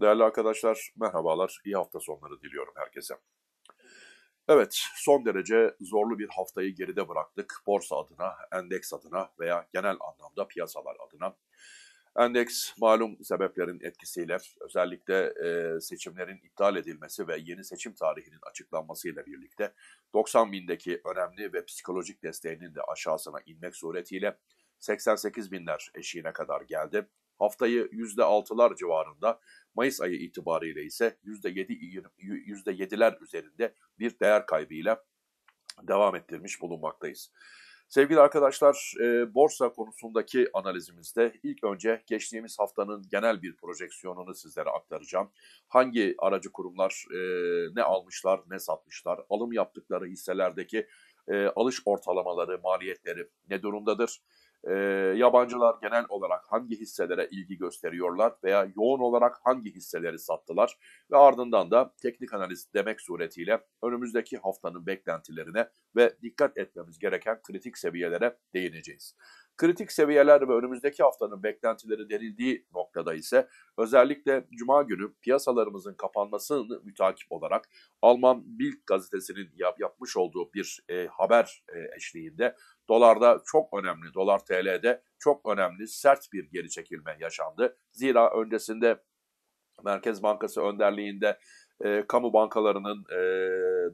Değerli arkadaşlar, merhabalar. İyi hafta sonları diliyorum herkese. Evet, son derece zorlu bir haftayı geride bıraktık. Borsa adına, endeks adına veya genel anlamda piyasalar adına. Endeks malum sebeplerin etkisiyle özellikle e, seçimlerin iptal edilmesi ve yeni seçim tarihinin açıklanmasıyla birlikte 90 bindeki önemli ve psikolojik desteğinin de aşağısına inmek suretiyle 88 binler eşiğine kadar geldi. Haftayı %6'lar civarında Mayıs ayı itibariyle ise %7 %7'ler üzerinde bir değer kaybıyla devam ettirmiş bulunmaktayız. Sevgili arkadaşlar, e, borsa konusundaki analizimizde ilk önce geçtiğimiz haftanın genel bir projeksiyonunu sizlere aktaracağım. Hangi aracı kurumlar e, ne almışlar, ne satmışlar, alım yaptıkları hisselerdeki e, alış ortalamaları, maliyetleri ne durumdadır? e, yabancılar genel olarak hangi hisselere ilgi gösteriyorlar veya yoğun olarak hangi hisseleri sattılar ve ardından da teknik analiz demek suretiyle önümüzdeki haftanın beklentilerine ve dikkat etmemiz gereken kritik seviyelere değineceğiz. Kritik seviyeler ve önümüzdeki haftanın beklentileri denildiği noktada ise özellikle Cuma günü piyasalarımızın kapanmasını mütakip olarak Alman Bild gazetesinin yap, yapmış olduğu bir e, haber e, eşliğinde dolarda çok önemli, dolar TL'de çok önemli sert bir geri çekilme yaşandı. Zira öncesinde Merkez Bankası önderliğinde e, kamu bankalarının e,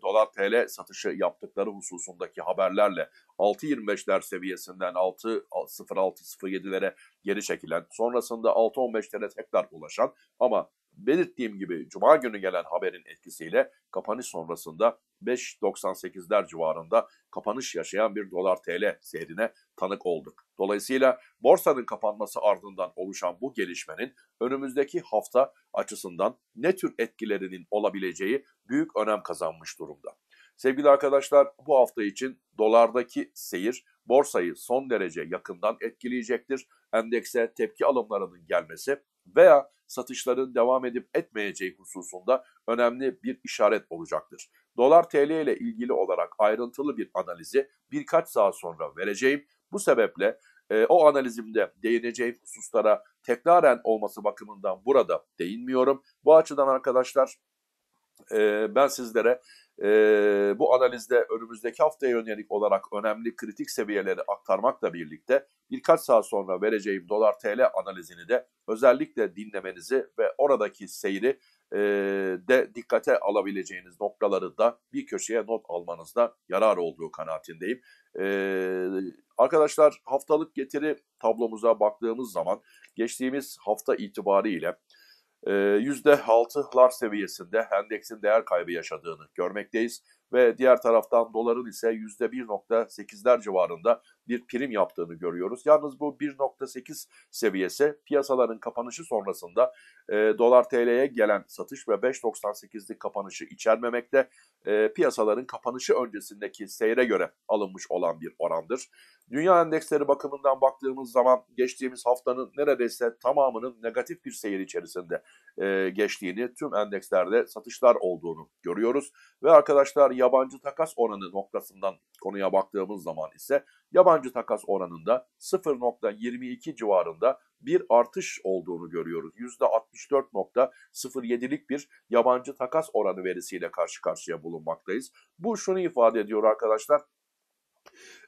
dolar TL satışı yaptıkları hususundaki haberlerle 6.25'ler seviyesinden 6.06.07'lere geri çekilen sonrasında 6.15'lere tekrar ulaşan ama belirttiğim gibi cuma günü gelen haberin etkisiyle kapanış sonrasında 5.98'ler civarında kapanış yaşayan bir dolar TL seyrine tanık olduk. Dolayısıyla borsanın kapanması ardından oluşan bu gelişmenin önümüzdeki hafta açısından ne tür etkilerinin olabileceği büyük önem kazanmış durumda. Sevgili arkadaşlar bu hafta için dolardaki seyir borsayı son derece yakından etkileyecektir. Endekse tepki alımlarının gelmesi veya satışların devam edip etmeyeceği hususunda önemli bir işaret olacaktır. Dolar TL ile ilgili olarak ayrıntılı bir analizi birkaç saat sonra vereceğim. Bu sebeple e, o analizimde değineceğim hususlara tekraren olması bakımından burada değinmiyorum. Bu açıdan arkadaşlar e, ben sizlere e, bu analizde önümüzdeki haftaya yönelik olarak önemli kritik seviyeleri aktarmakla birlikte birkaç saat sonra vereceğim dolar TL analizini de özellikle dinlemenizi ve oradaki seyri e, de dikkate alabileceğiniz noktaları da bir köşeye not almanızda yarar olduğu kanaatindeyim. E, arkadaşlar haftalık getiri tablomuza baktığımız zaman geçtiğimiz hafta itibariyle %6'lar seviyesinde endeksin değer kaybı yaşadığını görmekteyiz ve diğer taraftan doların ise %1.8'ler civarında bir prim yaptığını görüyoruz. Yalnız bu 1.8 seviyesi piyasaların kapanışı sonrasında e, dolar TL'ye gelen satış ve 5.98'lik kapanışı içermemekte e, piyasaların kapanışı öncesindeki seyre göre alınmış olan bir orandır. Dünya endeksleri bakımından baktığımız zaman geçtiğimiz haftanın neredeyse tamamının negatif bir seyir içerisinde e, geçtiğini, tüm endekslerde satışlar olduğunu görüyoruz. Ve arkadaşlar yabancı takas oranı noktasından konuya baktığımız zaman ise yabancı takas oranında 0.22 civarında bir artış olduğunu görüyoruz. %64.07'lik bir yabancı takas oranı verisiyle karşı karşıya bulunmaktayız. Bu şunu ifade ediyor arkadaşlar.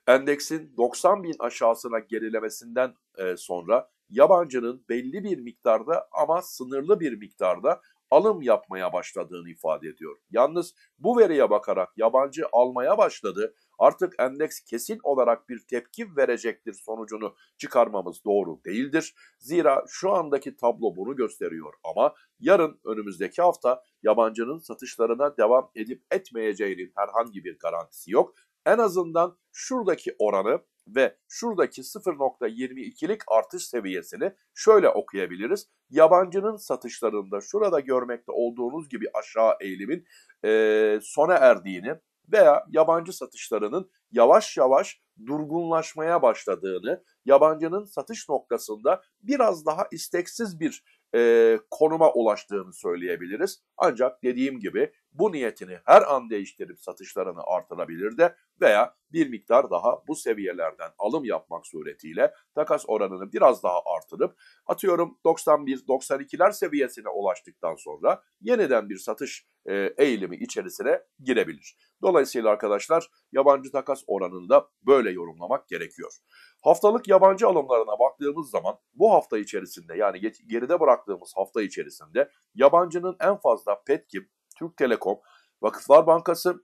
Endeksin 90 bin aşağısına gerilemesinden e, sonra yabancının belli bir miktarda ama sınırlı bir miktarda alım yapmaya başladığını ifade ediyor. Yalnız bu veriye bakarak yabancı almaya başladı. Artık endeks kesin olarak bir tepki verecektir sonucunu çıkarmamız doğru değildir. Zira şu andaki tablo bunu gösteriyor ama yarın önümüzdeki hafta yabancının satışlarına devam edip etmeyeceğinin herhangi bir garantisi yok. En azından şuradaki oranı ve şuradaki 0.22'lik artış seviyesini şöyle okuyabiliriz. Yabancının satışlarında şurada görmekte olduğunuz gibi aşağı eğilimin e, sona erdiğini veya yabancı satışlarının yavaş yavaş durgunlaşmaya başladığını, yabancının satış noktasında biraz daha isteksiz bir e, konuma ulaştığını söyleyebiliriz. Ancak dediğim gibi bu niyetini her an değiştirip satışlarını artırabilir de veya bir miktar daha bu seviyelerden alım yapmak suretiyle takas oranını biraz daha artırıp atıyorum 91-92'ler seviyesine ulaştıktan sonra yeniden bir satış e, eğilimi içerisine girebilir. Dolayısıyla arkadaşlar yabancı takas oranını da böyle yorumlamak gerekiyor. Haftalık yabancı alımlarına baktığımız zaman bu hafta içerisinde yani geride bıraktığımız hafta içerisinde yabancının en fazla Petkim, Türk Telekom, Vakıflar Bankası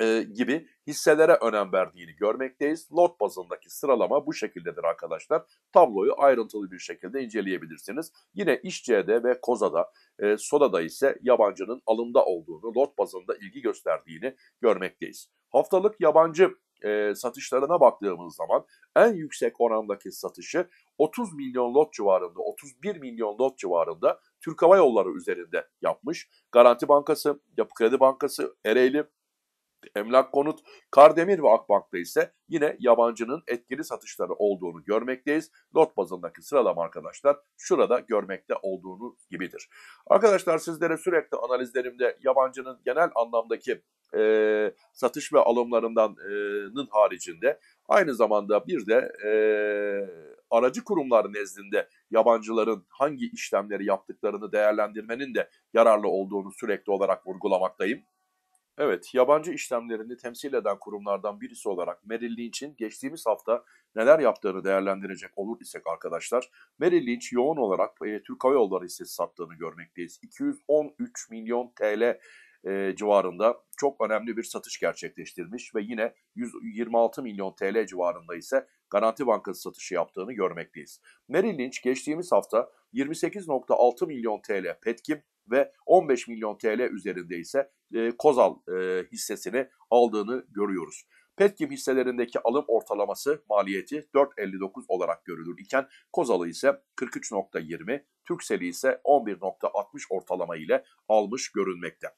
e, gibi hisselere önem verdiğini görmekteyiz. Lot bazındaki sıralama bu şekildedir arkadaşlar. Tabloyu ayrıntılı bir şekilde inceleyebilirsiniz. Yine İşçe'de ve Koza'da, e, Soda'da ise yabancının alımda olduğunu, lot bazında ilgi gösterdiğini görmekteyiz. Haftalık yabancı e, satışlarına baktığımız zaman en yüksek orandaki satışı 30 milyon lot civarında, 31 milyon lot civarında Türk Hava Yolları üzerinde yapmış. Garanti Bankası, Yapı Kredi Bankası, Ereğli, Emlak Konut, Kardemir ve Akbank'ta ise yine yabancının etkili satışları olduğunu görmekteyiz. Not bazındaki sıralama arkadaşlar şurada görmekte olduğunu gibidir. Arkadaşlar sizlere sürekli analizlerimde yabancının genel anlamdaki e, satış ve alımlarındanın e, haricinde aynı zamanda bir de e, aracı kurumlar nezdinde yabancıların hangi işlemleri yaptıklarını değerlendirmenin de yararlı olduğunu sürekli olarak vurgulamaktayım. Evet, yabancı işlemlerini temsil eden kurumlardan birisi olarak Merrill Lynch'in geçtiğimiz hafta neler yaptığını değerlendirecek olur isek arkadaşlar, Merrill Lynch yoğun olarak e, Türk Hava Yolları hissesi sattığını görmekteyiz. 213 milyon TL e, civarında çok önemli bir satış gerçekleştirmiş ve yine 126 milyon TL civarında ise Garanti Bankası satışı yaptığını görmekteyiz. Merrill Lynch geçtiğimiz hafta 28.6 milyon TL Petkim ve 15 milyon TL üzerinde ise e, Kozal e, hissesini aldığını görüyoruz. Petkim hisselerindeki alım ortalaması maliyeti 4.59 olarak görülür iken Kozalı ise 43.20, Türksel'i ise 11.60 ortalama ile almış görünmekte.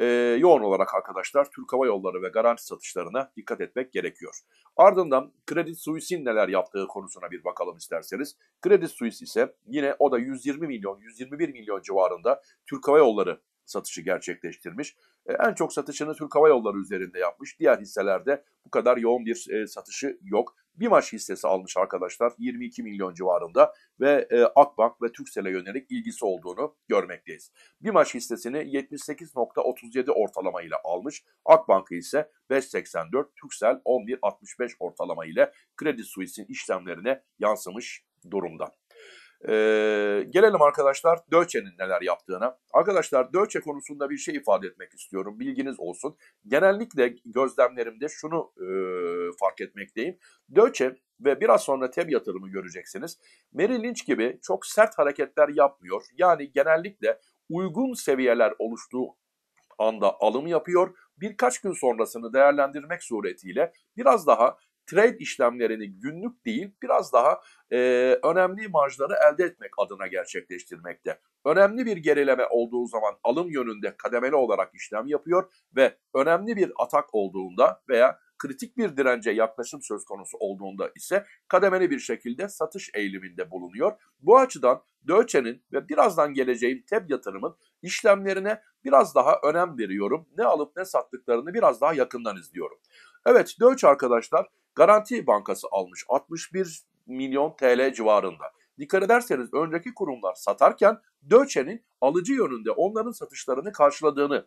Ee, yoğun olarak arkadaşlar Türk Hava Yolları ve garanti satışlarına dikkat etmek gerekiyor. Ardından Kredi Suisse'in neler yaptığı konusuna bir bakalım isterseniz. Kredi Suisse ise yine o da 120 milyon, 121 milyon civarında Türk Hava Yolları satışı gerçekleştirmiş. E, en çok satışını Türk Hava Yolları üzerinde yapmış. Diğer hisselerde bu kadar yoğun bir e, satışı yok. Bir maç hissesi almış arkadaşlar 22 milyon civarında ve e, Akbank ve Türksel'e yönelik ilgisi olduğunu görmekteyiz. Bir maç hissesini 78.37 ortalama ile almış. Akbank ise 5.84, Türksel 11.65 ortalama ile Kredi Suisse'in işlemlerine yansımış durumda. Ee, gelelim arkadaşlar Döçe'nin neler yaptığına. Arkadaşlar Döçe konusunda bir şey ifade etmek istiyorum. Bilginiz olsun. Genellikle gözlemlerimde şunu e, fark etmekteyim. Döçe ve biraz sonra TEB yatırımı göreceksiniz. Merrill Lynch gibi çok sert hareketler yapmıyor. Yani genellikle uygun seviyeler oluştuğu anda alım yapıyor. Birkaç gün sonrasını değerlendirmek suretiyle biraz daha trade işlemlerini günlük değil biraz daha e, önemli marjları elde etmek adına gerçekleştirmekte. Önemli bir gerileme olduğu zaman alım yönünde kademeli olarak işlem yapıyor ve önemli bir atak olduğunda veya kritik bir dirence yaklaşım söz konusu olduğunda ise kademeli bir şekilde satış eğiliminde bulunuyor. Bu açıdan Döçe'nin ve birazdan geleceğim Tep yatırımın işlemlerine biraz daha önem veriyorum. Ne alıp ne sattıklarını biraz daha yakından izliyorum. Evet Döç arkadaşlar Garanti Bankası almış 61 milyon TL civarında. Dikkat ederseniz önceki kurumlar satarken Döçe'nin alıcı yönünde onların satışlarını karşıladığını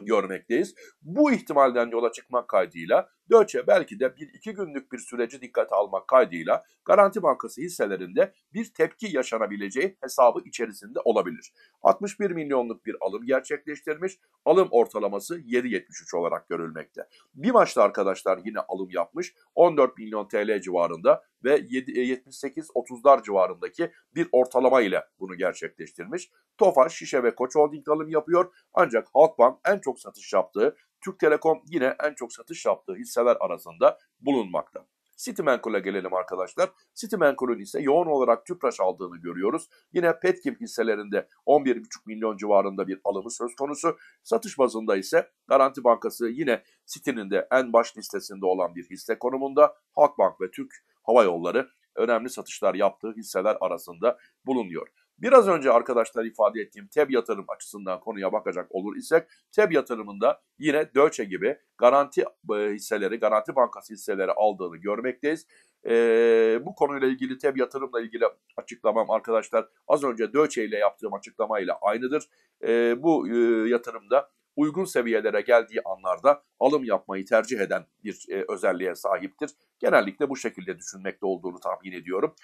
görmekteyiz. Bu ihtimalden yola çıkmak kaydıyla Deutsche belki de bir iki günlük bir süreci dikkate almak kaydıyla Garanti Bankası hisselerinde bir tepki yaşanabileceği hesabı içerisinde olabilir. 61 milyonluk bir alım gerçekleştirmiş. Alım ortalaması 7.73 olarak görülmekte. Bir maçta arkadaşlar yine alım yapmış. 14 milyon TL civarında ve 78-30'lar civarındaki bir ortalama ile bunu gerçekleştirmiş. Tofaş, Şişe ve Koç Holding alım yapıyor. Ancak Halkbank en çok satış yaptığı Türk Telekom yine en çok satış yaptığı hisseler arasında bulunmakta. Citimenkol'a gelelim arkadaşlar. Citimenkol'un ise yoğun olarak Tüpraş aldığını görüyoruz. Yine Petkim hisselerinde 11,5 milyon civarında bir alımı söz konusu. Satış bazında ise Garanti Bankası yine Citi'nin de en baş listesinde olan bir hisse konumunda. Halkbank ve Türk Hava Yolları önemli satışlar yaptığı hisseler arasında bulunuyor. Biraz önce arkadaşlar ifade ettiğim TEB yatırım açısından konuya bakacak olur isek TEB yatırımında yine Döçe gibi garanti e, hisseleri, Garanti Bankası hisseleri aldığını görmekteyiz. ee, bu konuyla ilgili TEB yatırımla ilgili açıklamam arkadaşlar az önce Döçe ile yaptığım açıklamayla aynıdır. ee, bu e, yatırımda uygun seviyelere geldiği anlarda alım yapmayı tercih eden bir e, özelliğe sahiptir. Genellikle bu şekilde düşünmekte olduğunu tahmin ediyorum.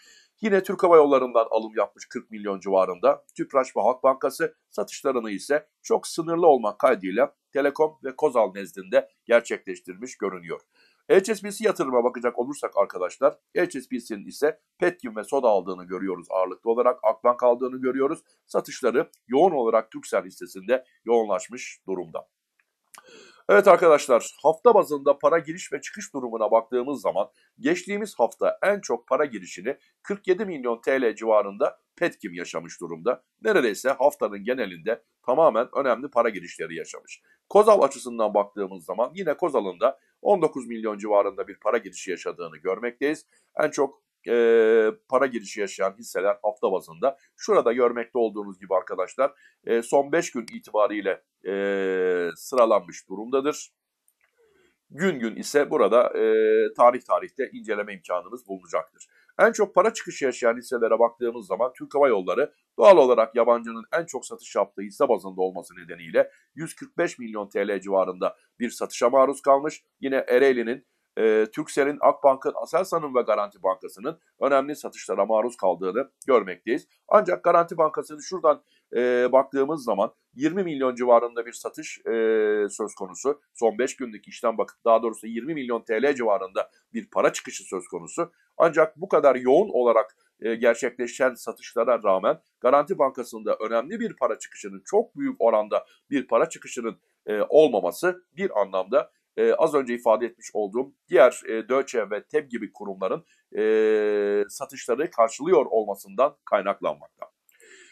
Yine Türk Hava Yolları'ndan alım yapmış 40 milyon civarında. Tüpraş ve Halk Bankası satışlarını ise çok sınırlı olmak kaydıyla Telekom ve Kozal nezdinde gerçekleştirmiş görünüyor. HSBC yatırıma bakacak olursak arkadaşlar HSBC'nin ise Petkim ve Soda aldığını görüyoruz ağırlıklı olarak Akbank aldığını görüyoruz. Satışları yoğun olarak Türksel listesinde yoğunlaşmış durumda. Evet arkadaşlar hafta bazında para giriş ve çıkış durumuna baktığımız zaman geçtiğimiz hafta en çok para girişini 47 milyon TL civarında Petkim yaşamış durumda. Neredeyse haftanın genelinde tamamen önemli para girişleri yaşamış. Kozal açısından baktığımız zaman yine Kozal'ın da 19 milyon civarında bir para girişi yaşadığını görmekteyiz. En çok e, para girişi yaşayan hisseler hafta bazında. Şurada görmekte olduğunuz gibi arkadaşlar e, son 5 gün itibariyle e, sıralanmış durumdadır. Gün gün ise burada e, tarih tarihte inceleme imkanımız bulunacaktır. En çok para çıkışı yaşayan hisselere baktığımız zaman Türk Hava Yolları doğal olarak yabancının en çok satış yaptığı hisse bazında olması nedeniyle 145 milyon TL civarında bir satışa maruz kalmış. Yine Ereğli'nin e, ee, Türksel'in, Akbank'ın, Aselsan'ın ve Garanti Bankası'nın önemli satışlara maruz kaldığını görmekteyiz. Ancak Garanti Bankası'nın şuradan e, baktığımız zaman 20 milyon civarında bir satış e, söz konusu. Son 5 gündeki işten bakıp daha doğrusu 20 milyon TL civarında bir para çıkışı söz konusu. Ancak bu kadar yoğun olarak e, gerçekleşen satışlara rağmen Garanti Bankası'nda önemli bir para çıkışının çok büyük oranda bir para çıkışının e, olmaması bir anlamda e, az önce ifade etmiş olduğum diğer e, Döçe ve TEB gibi kurumların e, satışları karşılıyor olmasından kaynaklanmakta.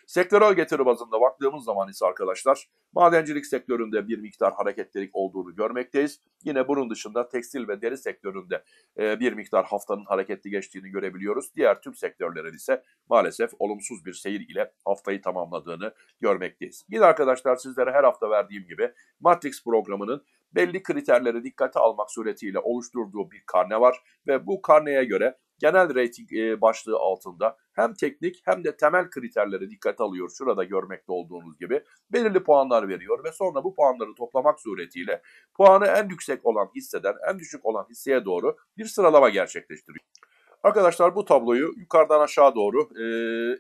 Sektörel getiri bazında baktığımız zaman ise arkadaşlar madencilik sektöründe bir miktar hareketlilik olduğunu görmekteyiz. Yine bunun dışında tekstil ve deri sektöründe e, bir miktar haftanın hareketli geçtiğini görebiliyoruz. Diğer tüm sektörlerin ise maalesef olumsuz bir seyir ile haftayı tamamladığını görmekteyiz. Yine arkadaşlar sizlere her hafta verdiğim gibi Matrix programının belli kriterlere dikkate almak suretiyle oluşturduğu bir karne var ve bu karneye göre genel reyting e, başlığı altında hem teknik hem de temel kriterleri dikkate alıyor şurada görmekte olduğunuz gibi belirli puanlar veriyor ve sonra bu puanları toplamak suretiyle puanı en yüksek olan hisseden en düşük olan hisseye doğru bir sıralama gerçekleştiriyor. Arkadaşlar bu tabloyu yukarıdan aşağı doğru e,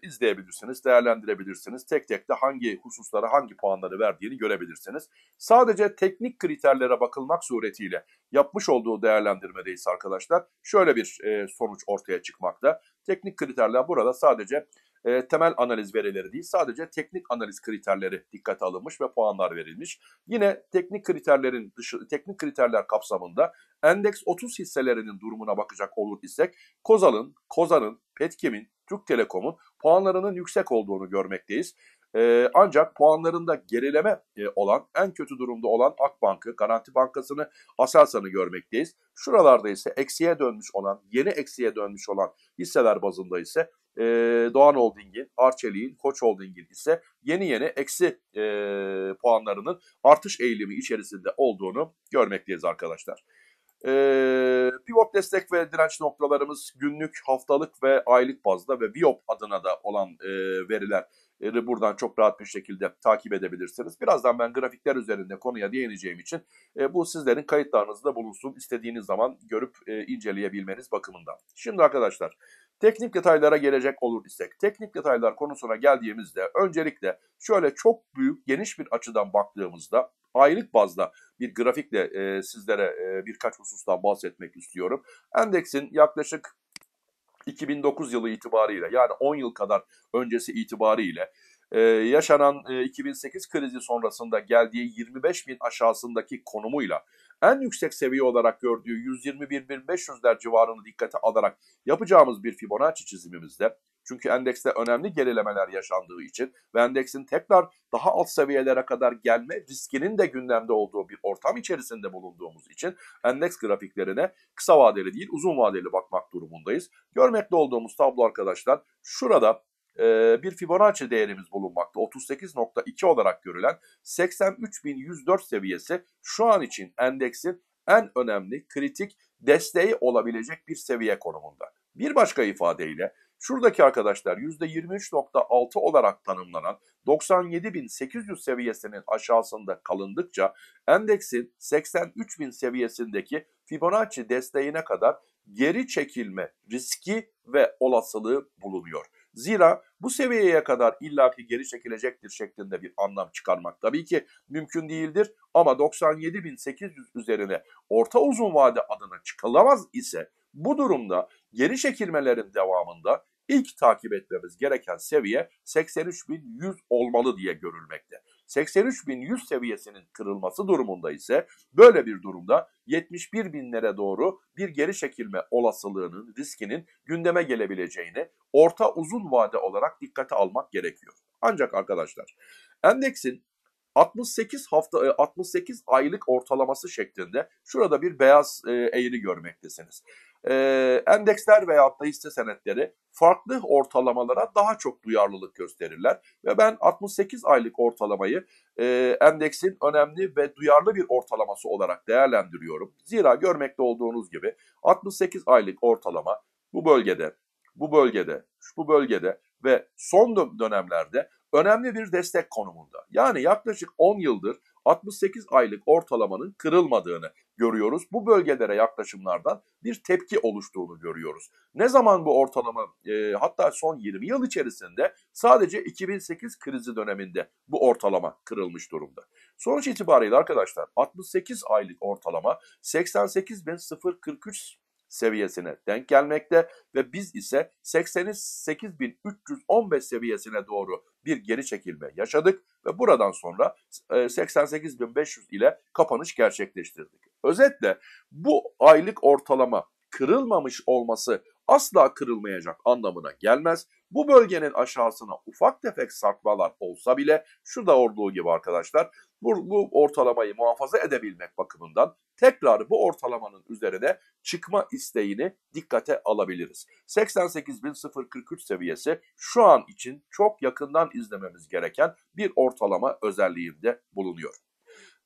izleyebilirsiniz, değerlendirebilirsiniz. Tek tek de hangi hususlara hangi puanları verdiğini görebilirsiniz. Sadece teknik kriterlere bakılmak suretiyle yapmış olduğu değerlendirmedeyiz arkadaşlar. Şöyle bir e, sonuç ortaya çıkmakta. Teknik kriterler burada sadece e, temel analiz verileri değil sadece teknik analiz kriterleri dikkate alınmış ve puanlar verilmiş. Yine teknik kriterlerin dışı, teknik kriterler kapsamında endeks 30 hisselerinin durumuna bakacak olur isek Kozal'ın, Kozan'ın, Petkim'in, Türk Telekom'un puanlarının yüksek olduğunu görmekteyiz. E, ancak puanlarında gerileme e, olan, en kötü durumda olan Akbank'ı, Garanti Bankası'nı, Aselsan'ı görmekteyiz. Şuralarda ise eksiye dönmüş olan, yeni eksiye dönmüş olan hisseler bazında ise e, Doğan Holding'in, Arçelik'in, Koç Holding'in ise yeni yeni eksi e, puanlarının artış eğilimi içerisinde olduğunu görmekteyiz arkadaşlar. E, pivot destek ve direnç noktalarımız günlük, haftalık ve aylık bazda ve Viop adına da olan e, veriler buradan çok rahat bir şekilde takip edebilirsiniz. Birazdan ben grafikler üzerinde konuya değineceğim için e, bu sizlerin kayıtlarınızda bulunsun istediğiniz zaman görüp e, inceleyebilmeniz bakımından. Şimdi arkadaşlar Teknik detaylara gelecek olur isek, teknik detaylar konusuna geldiğimizde öncelikle şöyle çok büyük, geniş bir açıdan baktığımızda aylık bazda bir grafikle e, sizlere e, birkaç husustan bahsetmek istiyorum. Endeksin yaklaşık 2009 yılı itibariyle yani 10 yıl kadar öncesi itibariyle ee, yaşanan e, 2008 krizi sonrasında geldiği 25 bin aşağısındaki konumuyla en yüksek seviye olarak gördüğü 121.500'ler civarını dikkate alarak yapacağımız bir Fibonacci çizimimizde çünkü endekste önemli gerilemeler yaşandığı için ve endeksin tekrar daha alt seviyelere kadar gelme riskinin de gündemde olduğu bir ortam içerisinde bulunduğumuz için endeks grafiklerine kısa vadeli değil uzun vadeli bakmak durumundayız. Görmekte olduğumuz tablo arkadaşlar şurada ee, bir Fibonacci değerimiz bulunmakta. 38.2 olarak görülen 83.104 seviyesi şu an için endeksin en önemli kritik desteği olabilecek bir seviye konumunda. Bir başka ifadeyle şuradaki arkadaşlar %23.6 olarak tanımlanan 97.800 seviyesinin aşağısında kalındıkça endeksin 83.000 seviyesindeki Fibonacci desteğine kadar geri çekilme riski ve olasılığı bulunuyor. Zira bu seviyeye kadar illaki geri çekilecektir şeklinde bir anlam çıkarmak tabii ki mümkün değildir. Ama 97.800 üzerine orta uzun vade adına çıkılamaz ise bu durumda geri çekilmelerin devamında ilk takip etmemiz gereken seviye 83.100 olmalı diye görülmekte. 83.100 seviyesinin kırılması durumunda ise böyle bir durumda 71 binlere doğru bir geri çekilme olasılığının, riskinin gündeme gelebileceğini orta uzun vade olarak dikkate almak gerekiyor. Ancak arkadaşlar endeksin 68 hafta 68 e, aylık ortalaması şeklinde şurada bir beyaz e, eğri görmektesiniz e, endeksler veyahut da hisse senetleri farklı ortalamalara daha çok duyarlılık gösterirler. Ve ben 68 aylık ortalamayı e, endeksin önemli ve duyarlı bir ortalaması olarak değerlendiriyorum. Zira görmekte olduğunuz gibi 68 aylık ortalama bu bölgede, bu bölgede, bu bölgede ve son dönemlerde önemli bir destek konumunda. Yani yaklaşık 10 yıldır 68 aylık ortalamanın kırılmadığını görüyoruz. Bu bölgelere yaklaşımlardan bir tepki oluştuğunu görüyoruz. Ne zaman bu ortalama e, hatta son 20 yıl içerisinde sadece 2008 krizi döneminde bu ortalama kırılmış durumda. Sonuç itibariyle arkadaşlar 68 aylık ortalama 88.043 seviyesine denk gelmekte ve biz ise 88.315 seviyesine doğru bir geri çekilme yaşadık ve buradan sonra 88.500 e, ile kapanış gerçekleştirdik. Özetle bu aylık ortalama kırılmamış olması asla kırılmayacak anlamına gelmez. Bu bölgenin aşağısına ufak tefek sarkmalar olsa bile şurada olduğu gibi arkadaşlar bu, bu ortalamayı muhafaza edebilmek bakımından tekrar bu ortalamanın üzerine çıkma isteğini dikkate alabiliriz. 88.043 seviyesi şu an için çok yakından izlememiz gereken bir ortalama özelliğinde bulunuyor.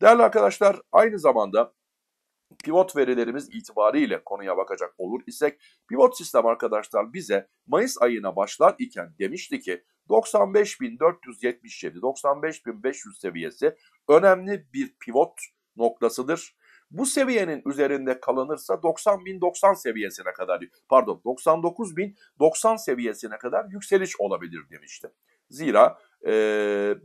Değerli arkadaşlar aynı zamanda pivot verilerimiz itibariyle konuya bakacak olur isek pivot sistem arkadaşlar bize Mayıs ayına başlar iken demişti ki 95.477, 95.500 seviyesi önemli bir pivot noktasıdır. Bu seviyenin üzerinde kalınırsa 90.090 seviyesine kadar, pardon 99.090 seviyesine kadar yükseliş olabilir demiştim. Zira e,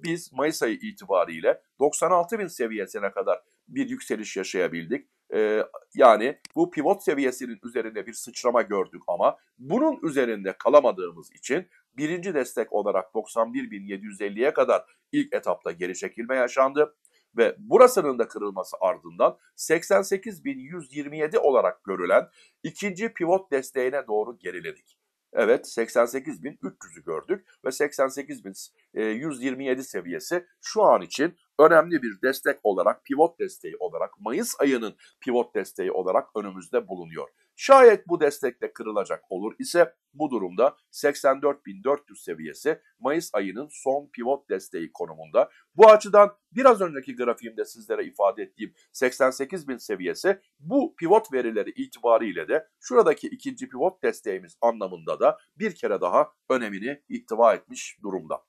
biz Mayıs ayı itibariyle 96.000 seviyesine kadar bir yükseliş yaşayabildik. E, yani bu pivot seviyesinin üzerinde bir sıçrama gördük ama bunun üzerinde kalamadığımız için birinci destek olarak 91.750'ye kadar ilk etapta geri çekilme yaşandı ve burasının da kırılması ardından 88.127 olarak görülen ikinci pivot desteğine doğru geriledik. Evet 88.300'ü gördük ve 88.127 e, seviyesi şu an için önemli bir destek olarak pivot desteği olarak Mayıs ayının pivot desteği olarak önümüzde bulunuyor. Şayet bu destekte kırılacak olur ise bu durumda 84.400 seviyesi Mayıs ayının son pivot desteği konumunda. Bu açıdan biraz önceki grafiğimde sizlere ifade ettiğim 88.000 seviyesi bu pivot verileri itibariyle de şuradaki ikinci pivot desteğimiz anlamında da bir kere daha önemini ihtiva etmiş durumda.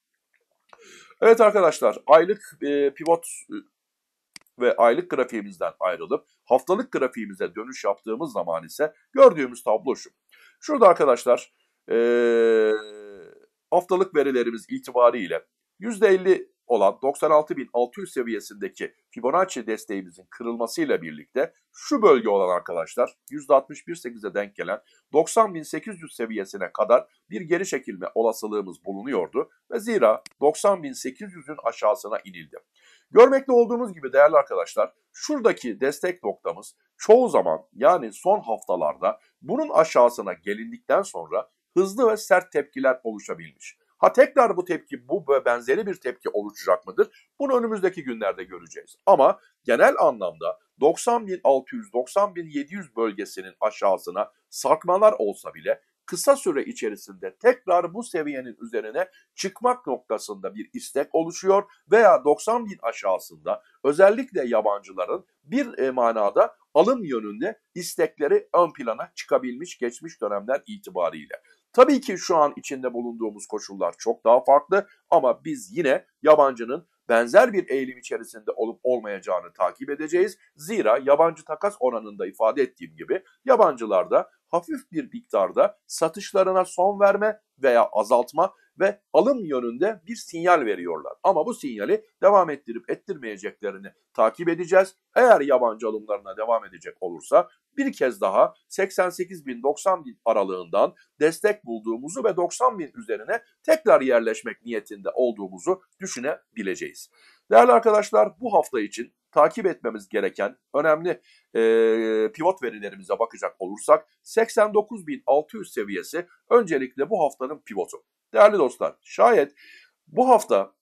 Evet arkadaşlar aylık e, pivot e, ve aylık grafiğimizden ayrılıp Haftalık grafiğimize dönüş yaptığımız zaman ise gördüğümüz tablo şu. Şurada arkadaşlar e, haftalık verilerimiz itibariyle %50 olan 96.600 seviyesindeki Fibonacci desteğimizin kırılmasıyla birlikte şu bölge olan arkadaşlar %61.8'e denk gelen 90.800 seviyesine kadar bir geri çekilme olasılığımız bulunuyordu ve zira 90.800'ün aşağısına inildi. Görmekte olduğunuz gibi değerli arkadaşlar şuradaki destek noktamız çoğu zaman yani son haftalarda bunun aşağısına gelindikten sonra hızlı ve sert tepkiler oluşabilmiş. Ha tekrar bu tepki bu ve benzeri bir tepki oluşacak mıdır? Bunu önümüzdeki günlerde göreceğiz. Ama genel anlamda 90.600-90.700 bölgesinin aşağısına sarkmalar olsa bile kısa süre içerisinde tekrar bu seviyenin üzerine çıkmak noktasında bir istek oluşuyor veya 90 bin aşağısında özellikle yabancıların bir e, manada alım yönünde istekleri ön plana çıkabilmiş geçmiş dönemler itibariyle. Tabii ki şu an içinde bulunduğumuz koşullar çok daha farklı ama biz yine yabancının benzer bir eğilim içerisinde olup olmayacağını takip edeceğiz. Zira yabancı takas oranında ifade ettiğim gibi yabancılarda hafif bir miktarda satışlarına son verme veya azaltma ve alım yönünde bir sinyal veriyorlar. Ama bu sinyali devam ettirip ettirmeyeceklerini takip edeceğiz. Eğer yabancı alımlarına devam edecek olursa bir kez daha 88 bin 90 bin aralığından destek bulduğumuzu ve 90 bin üzerine tekrar yerleşmek niyetinde olduğumuzu düşünebileceğiz. Değerli arkadaşlar bu hafta için takip etmemiz gereken önemli e, pivot verilerimize bakacak olursak 89.600 seviyesi öncelikle bu haftanın pivotu. Değerli dostlar, şayet bu hafta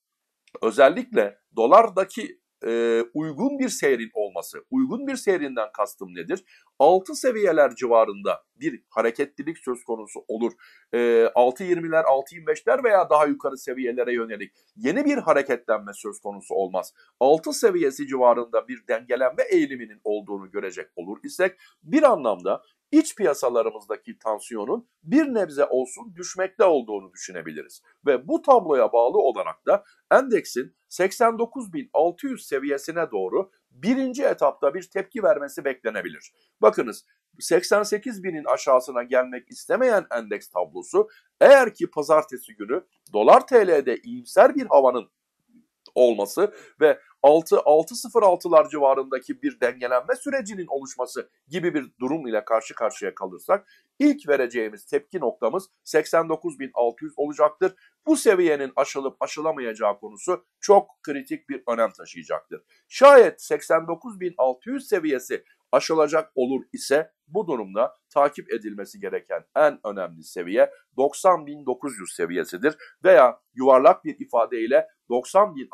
özellikle dolardaki e, uygun bir seyrin olması, uygun bir seyrinden kastım nedir? 6 seviyeler civarında bir hareketlilik söz konusu olur. E, 6.20'ler, 6.25'ler veya daha yukarı seviyelere yönelik yeni bir hareketlenme söz konusu olmaz. 6 seviyesi civarında bir dengelenme eğiliminin olduğunu görecek olur isek bir anlamda iç piyasalarımızdaki tansiyonun bir nebze olsun düşmekte olduğunu düşünebiliriz. Ve bu tabloya bağlı olarak da endeksin 89.600 seviyesine doğru birinci etapta bir tepki vermesi beklenebilir. Bakınız 88.000'in aşağısına gelmek istemeyen endeks tablosu eğer ki pazartesi günü dolar TL'de iyimser bir havanın olması ve 6-6-0-6'lar civarındaki bir dengelenme sürecinin oluşması gibi bir durum ile karşı karşıya kalırsak ilk vereceğimiz tepki noktamız 89.600 olacaktır. Bu seviyenin aşılıp aşılamayacağı konusu çok kritik bir önem taşıyacaktır. Şayet 89.600 seviyesi aşılacak olur ise bu durumda takip edilmesi gereken en önemli seviye 90.900 seviyesidir veya yuvarlak bir ifadeyle 90.600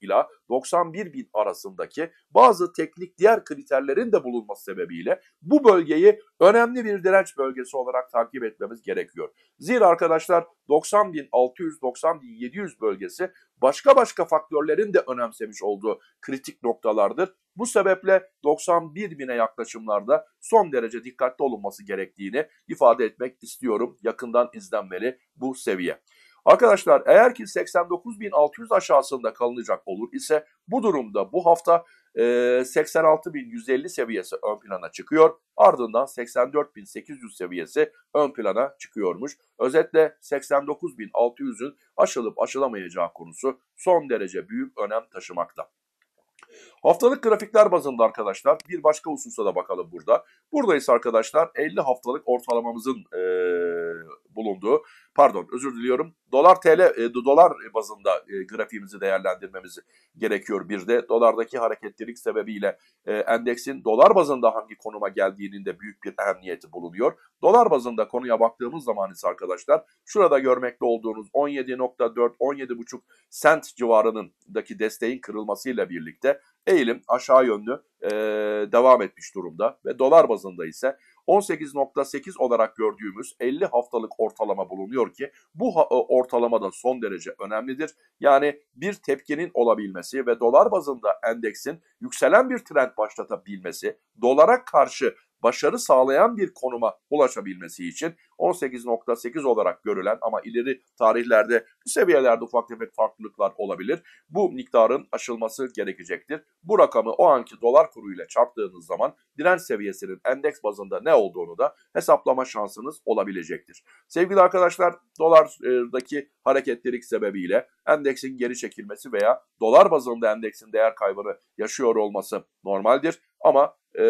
ila 91.000 arasındaki bazı teknik diğer kriterlerin de bulunması sebebiyle bu bölgeyi önemli bir direnç bölgesi olarak takip etmemiz gerekiyor. Zira arkadaşlar 90.600-90.700 bölgesi başka başka faktörlerin de önemsemiş olduğu kritik noktalardır. Bu sebeple 91.000'e yaklaşımlarda son derece dikkatli olunması olması gerektiğini ifade etmek istiyorum. Yakından izlenmeli bu seviye. Arkadaşlar eğer ki 89.600 aşağısında kalınacak olur ise bu durumda bu hafta e, 86.150 seviyesi ön plana çıkıyor. Ardından 84.800 seviyesi ön plana çıkıyormuş. Özetle 89.600'ün aşılıp aşılamayacağı konusu son derece büyük önem taşımakta. Haftalık grafikler bazında arkadaşlar bir başka hususa da bakalım burada. Buradayız arkadaşlar 50 haftalık ortalamamızın e, bulunduğu pardon özür diliyorum dolar TL e, dolar bazında e, grafiğimizi değerlendirmemiz gerekiyor. Bir de dolardaki hareketlilik sebebiyle e, endeksin dolar bazında hangi konuma geldiğinin de büyük bir ehemmiyeti bulunuyor. Dolar bazında konuya baktığımız zaman ise arkadaşlar şurada görmekte olduğunuz 17.4 17.5 sent civarındaki desteğin kırılmasıyla birlikte eğilim aşağı yönlü e, devam etmiş durumda ve dolar bazında ise 18.8 olarak gördüğümüz 50 haftalık ortalama bulunuyor ki bu e, ortalama da son derece önemlidir. Yani bir tepkinin olabilmesi ve dolar bazında endeksin yükselen bir trend başlatabilmesi, dolara karşı başarı sağlayan bir konuma ulaşabilmesi için 18.8 olarak görülen ama ileri tarihlerde bu seviyelerde ufak tefek farklılıklar olabilir. Bu miktarın aşılması gerekecektir. Bu rakamı o anki dolar kuruyla çarptığınız zaman direnç seviyesinin endeks bazında ne olduğunu da hesaplama şansınız olabilecektir. Sevgili arkadaşlar dolardaki hareketlilik sebebiyle endeksin geri çekilmesi veya dolar bazında endeksin değer kaybını yaşıyor olması normaldir. Ama e,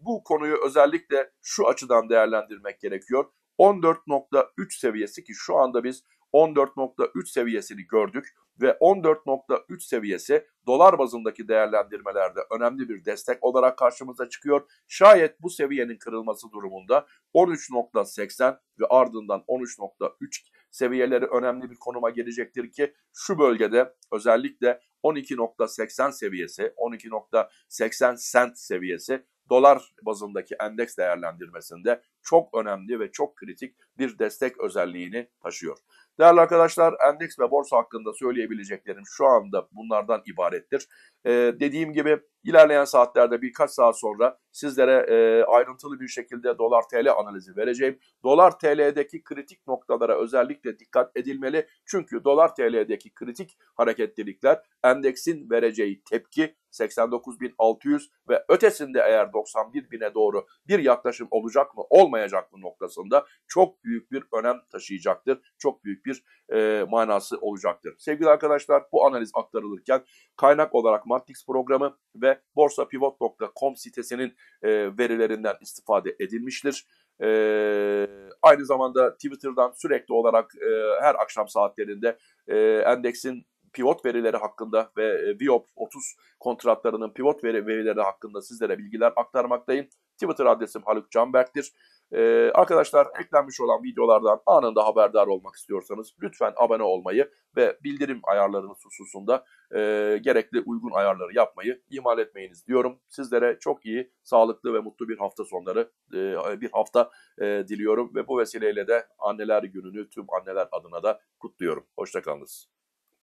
bu konuyu özellikle şu açıdan değerlendirmek gerekiyor. 14.3 seviyesi ki şu anda biz 14.3 seviyesini gördük ve 14.3 seviyesi dolar bazındaki değerlendirmelerde önemli bir destek olarak karşımıza çıkıyor. Şayet bu seviyenin kırılması durumunda 13.80 ve ardından 13.3 seviyeleri önemli bir konuma gelecektir ki şu bölgede özellikle 12.80 seviyesi, 12.80 sent seviyesi dolar bazındaki endeks değerlendirmesinde çok önemli ve çok kritik bir destek özelliğini taşıyor. Değerli arkadaşlar endeks ve borsa hakkında söyleyebileceklerim şu anda bunlardan ibarettir. Ee, dediğim gibi ilerleyen saatlerde birkaç saat sonra sizlere e, ayrıntılı bir şekilde dolar TL analizi vereceğim. Dolar TL'deki kritik noktalara özellikle dikkat edilmeli. Çünkü dolar TL'deki kritik hareketlilikler endeksin vereceği tepki 89.600 ve ötesinde eğer 91.000'e doğru bir yaklaşım olacak mı olmayacak mı noktasında çok büyük bir önem taşıyacaktır. Çok büyük bir e, manası olacaktır. Sevgili arkadaşlar bu analiz aktarılırken kaynak olarak Mantix programı ve borsapivot.com sitesinin e, verilerinden istifade edilmiştir. E, aynı zamanda Twitter'dan sürekli olarak e, her akşam saatlerinde e, endeksin pivot verileri hakkında ve e, Viop 30 kontratlarının pivot verileri hakkında sizlere bilgiler aktarmaktayım. Twitter adresim Haluk Canberk'tir. Ee, arkadaşlar eklenmiş olan videolardan anında haberdar olmak istiyorsanız lütfen abone olmayı ve bildirim ayarlarınız hususunda e, gerekli uygun ayarları yapmayı ihmal etmeyiniz diyorum. Sizlere çok iyi, sağlıklı ve mutlu bir hafta sonları, e, bir hafta e, diliyorum ve bu vesileyle de anneler gününü tüm anneler adına da kutluyorum. Hoşçakalınız.